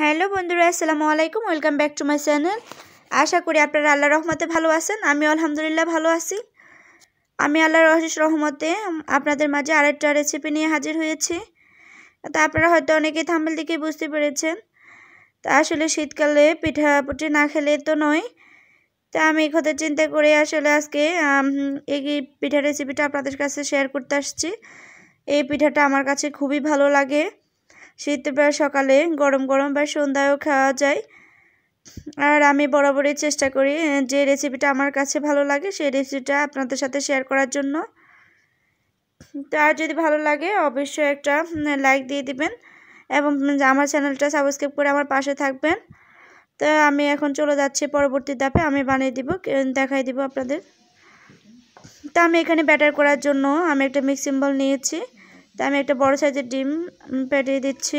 hello বন্ধুরা আসসালামু আলাইকুম welcome back to my channel আশা করি আপনারা আল্লাহ রহমতে ভালো আছেন আমি আলহামদুলিল্লাহ ভালো আছি আমি আল্লাহ রহস রহমতে আপনাদের মাঝে আরেকটা রেসিপি নিয়ে হাজির হয়েছি তা আপনারা হয়তো অনেকে থামেল দিকে বুঝতে পেরেছেন তা আসলে শীতকালে পিঠাপুটি না খেলে তো নয় তা আমি এই কথা চিন্তা করে আসলে আজকে এই পিঠা রেসিপিটা আপনাদের কাছে শেয়ার করতে আসছি এই পিঠাটা আমার কাছে খুবই ভালো লাগে শীত বা সকালে গরম গরম বা সন্ধ্যায়ও খাওয়া যায় আর আমি বরাবরই চেষ্টা করি যে রেসিপিটা আমার কাছে ভালো লাগে সেই রেসিপিটা আপনাদের সাথে শেয়ার করার জন্য আর যদি ভালো লাগে অবশ্যই একটা লাইক দিয়ে দিবেন এবং আমার চ্যানেলটা সাবস্ক্রাইব করে আমার পাশে থাকবেন তো আমি এখন চলে যাচ্ছি পরবর্তী ধাপে আমি বানিয়ে দিব দেখাই দিব আপনাদের তা আমি এখানে ব্যাটার করার জন্য আমি একটা মিক্সিম্বল নিয়েছি তা আমি একটা বড় সাইজের ডিম পেটিয়ে দিচ্ছি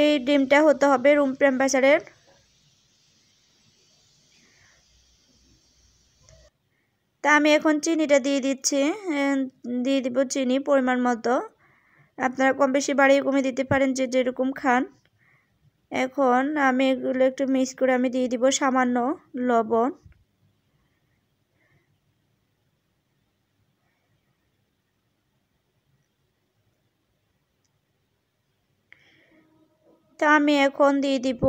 এই ডিমটা হতে হবে রুম টেম্পারেচারের তা আমি এখন চিনিটা দিয়ে দিচ্ছি দিয়ে দিব চিনি পরিমাণ মতো আপনারা কম বেশি বাড়িয়ে কমে দিতে পারেন যে যেরকম খান এখন আমি এগুলো একটু মিক্স করে আমি দিয়ে দিব সামান্য লবণ তা আমি এখন দিয়ে দিব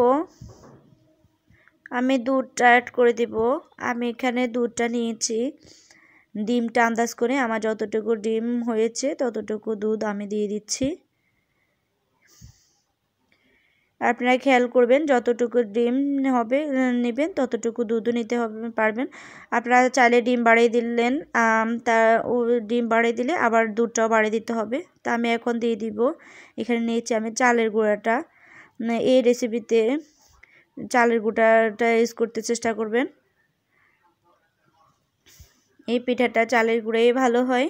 আমি দুধটা অ্যাড করে দিব আমি এখানে দুধটা নিয়েছি ডিমটা আন্দাজ করে আমার যতটুকু ডিম হয়েছে ততটুকু দুধ আমি দিয়ে দিচ্ছি আপনারা খেয়াল করবেন যতটুকু ডিম হবে নেবেন ততটুকু দুধও নিতে হবে পারবেন আপনারা চাইলে ডিম বাড়িয়ে দিলেন তা ও ডিম বাড়িয়ে দিলে আবার দুধটাও বাড়িয়ে দিতে হবে তা আমি এখন দিয়ে দিব এখানে নিয়েছি আমি চালের গুঁড়াটা মানে এই রেসিপিতে চালের গুঁড়াটা ইউজ করতে চেষ্টা করবেন এই পিঠাটা চালের গুঁড়াই ভালো হয়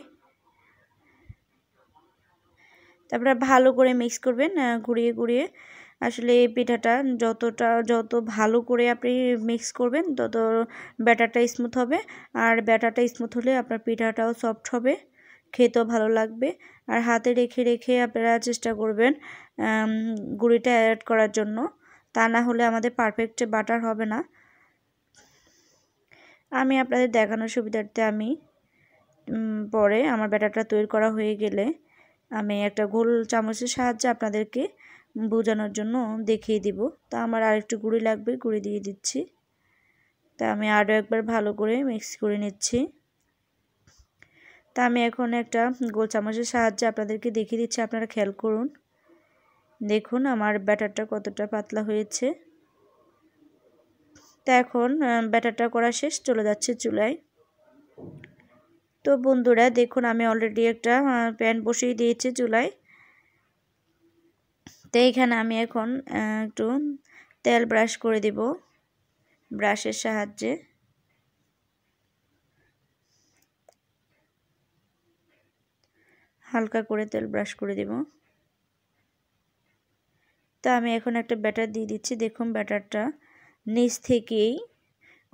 তারপরে ভালো করে মিক্স করবেন ঘুরিয়ে ঘুরিয়ে আসলে এই পিঠাটা যতটা যত ভালো করে আপনি মিক্স করবেন তত ব্যাটারটা স্মুথ হবে আর ব্যাটারটা স্মুথ হলে আপনার পিঠাটাও সফট হবে খেতেও ভালো লাগবে আর হাতে রেখে রেখে আপনারা চেষ্টা করবেন গুঁড়িটা অ্যাড করার জন্য তা না হলে আমাদের পারফেক্ট বাটার হবে না আমি আপনাদের দেখানোর সুবিধার্থে আমি পরে আমার ব্যাটারটা তৈরি করা হয়ে গেলে আমি একটা গোল চামচের সাহায্যে আপনাদেরকে বোঝানোর জন্য দেখিয়ে দিব তা আমার আর একটু গুঁড়ি লাগবে গুঁড়ি দিয়ে দিচ্ছি তা আমি আরও একবার ভালো করে মিক্স করে নিচ্ছি তা আমি এখন একটা গোল চামচের সাহায্যে আপনাদেরকে দেখিয়ে দিচ্ছি আপনারা খেয়াল করুন দেখুন আমার ব্যাটারটা কতটা পাতলা হয়েছে তা এখন ব্যাটারটা করা শেষ চলে যাচ্ছে চুলায় তো বন্ধুরা দেখুন আমি অলরেডি একটা প্যান বসিয়ে দিয়েছি চুলায় তো এইখানে আমি এখন একটু তেল ব্রাশ করে দেব ব্রাশের সাহায্যে হালকা করে তেল ব্রাশ করে দেব তা আমি এখন একটা ব্যাটার দিয়ে দিচ্ছি দেখুন ব্যাটারটা নিচ থেকেই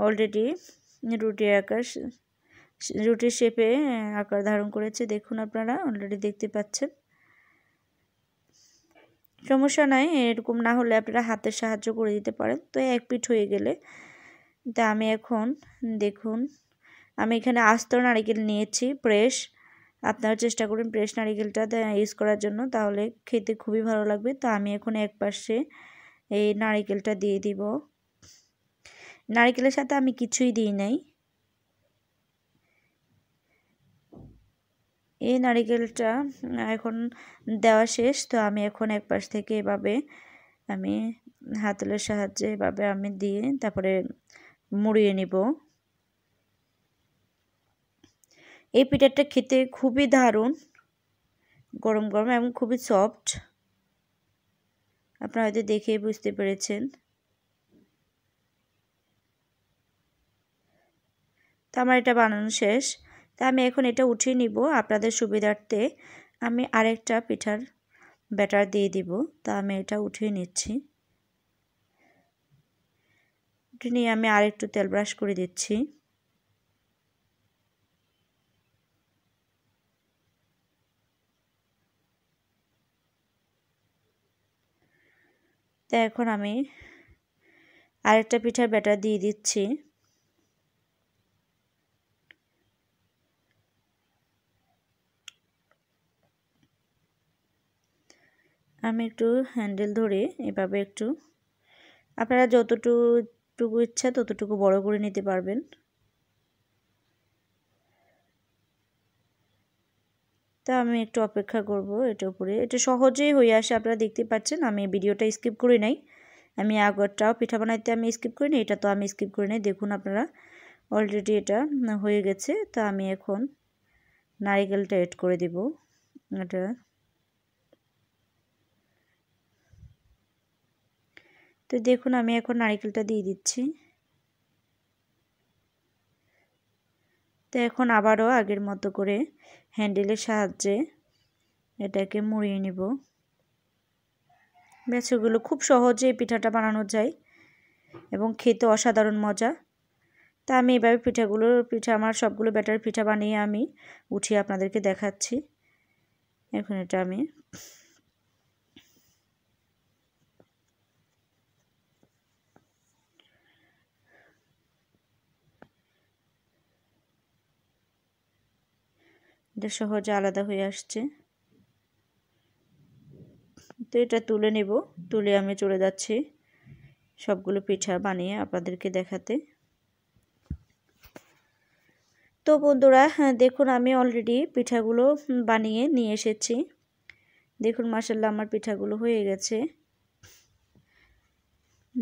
অলরেডি রুটির আকার রুটির শেপে আকার ধারণ করেছে দেখুন আপনারা অলরেডি দেখতে পাচ্ছেন সমস্যা নাই এরকম না হলে আপনারা হাতের সাহায্য করে দিতে পারেন তো এক পিঠ হয়ে গেলে তা আমি এখন দেখুন আমি এখানে আস্ত নারিকেল নিয়েছি প্রেশ আপনারা চেষ্টা করুন প্রেস নারিকেলটা ইউজ করার জন্য তাহলে খেতে খুবই ভালো লাগবে তো আমি এখন এক পাশে এই নারিকেলটা দিয়ে দিব নারিকেলের সাথে আমি কিছুই দিই নাই এই নারিকেলটা এখন দেওয়া শেষ তো আমি এখন এক পাশ থেকে এভাবে আমি হাতলের সাহায্যে এভাবে আমি দিয়ে তারপরে মুড়িয়ে নিব এই পিঠাটা খেতে খুবই দারুণ গরম গরম এবং খুবই সফট আপনারা হয়তো দেখে বুঝতে পেরেছেন তো আমার এটা বানানো শেষ তা আমি এখন এটা উঠিয়ে নিব আপনাদের সুবিধার্থে আমি আরেকটা পিঠার ব্যাটার দিয়ে দিব তা আমি এটা উঠিয়ে নিচ্ছি নিয়ে আমি আরেকটু তেল ব্রাশ করে দিচ্ছি তো এখন আমি আরেকটা পিঠার ব্যাটার দিয়ে দিচ্ছি আমি একটু হ্যান্ডেল ধরে এভাবে একটু আপনারা যতটুকু ইচ্ছা ততটুকু বড় করে নিতে পারবেন তা আমি একটু অপেক্ষা করব এটা উপরে এটা সহজেই হয়ে আসে আপনারা দেখতে পাচ্ছেন আমি ভিডিওটা স্কিপ করে নাই আমি আগরটাও পিঠা বানাইতে আমি স্কিপ করি নি এটা তো আমি স্কিপ করে নাই দেখুন আপনারা অলরেডি এটা হয়ে গেছে তা আমি এখন নারিকেলটা এড করে দেব এটা তো দেখুন আমি এখন নারিকেলটা দিয়ে দিচ্ছি তো এখন আবারও আগের মতো করে হ্যান্ডেলের সাহায্যে এটাকে মুড়িয়ে নিব ব্যাচগুলো খুব সহজে পিঠাটা বানানো যায় এবং খেতে অসাধারণ মজা তা আমি এভাবে পিঠাগুলো পিঠা আমার সবগুলো ব্যাটার পিঠা বানিয়ে আমি উঠিয়ে আপনাদেরকে দেখাচ্ছি এখন এটা আমি এটা সহজে আলাদা হয়ে আসছে তো এটা তুলে নেব তুলে আমি চলে যাচ্ছি সবগুলো পিঠা বানিয়ে আপনাদেরকে দেখাতে তো বন্ধুরা হ্যাঁ, দেখুন আমি অলরেডি পিঠাগুলো বানিয়ে নিয়ে এসেছি দেখুন মাসাল্লাহ আমার পিঠাগুলো হয়ে গেছে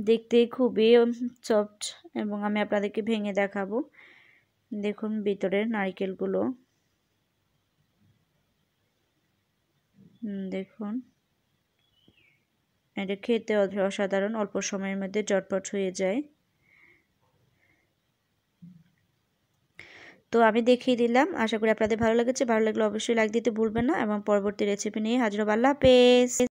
দেখতে খুবই সফট এবং আমি আপনাদেরকে ভেঙে দেখাবো দেখুন ভিতরের নারকেলগুলো দেখুন এটা খেতে অসাধারণ অল্প সময়ের মধ্যে জটপট হয়ে যায় তো আমি দেখিয়ে দিলাম আশা করি আপনাদের ভালো লেগেছে ভালো লাগলে অবশ্যই লাইক দিতে ভুলবেন না এবং পরবর্তী রেসিপি নিয়ে হাজির আল্লাহ পেস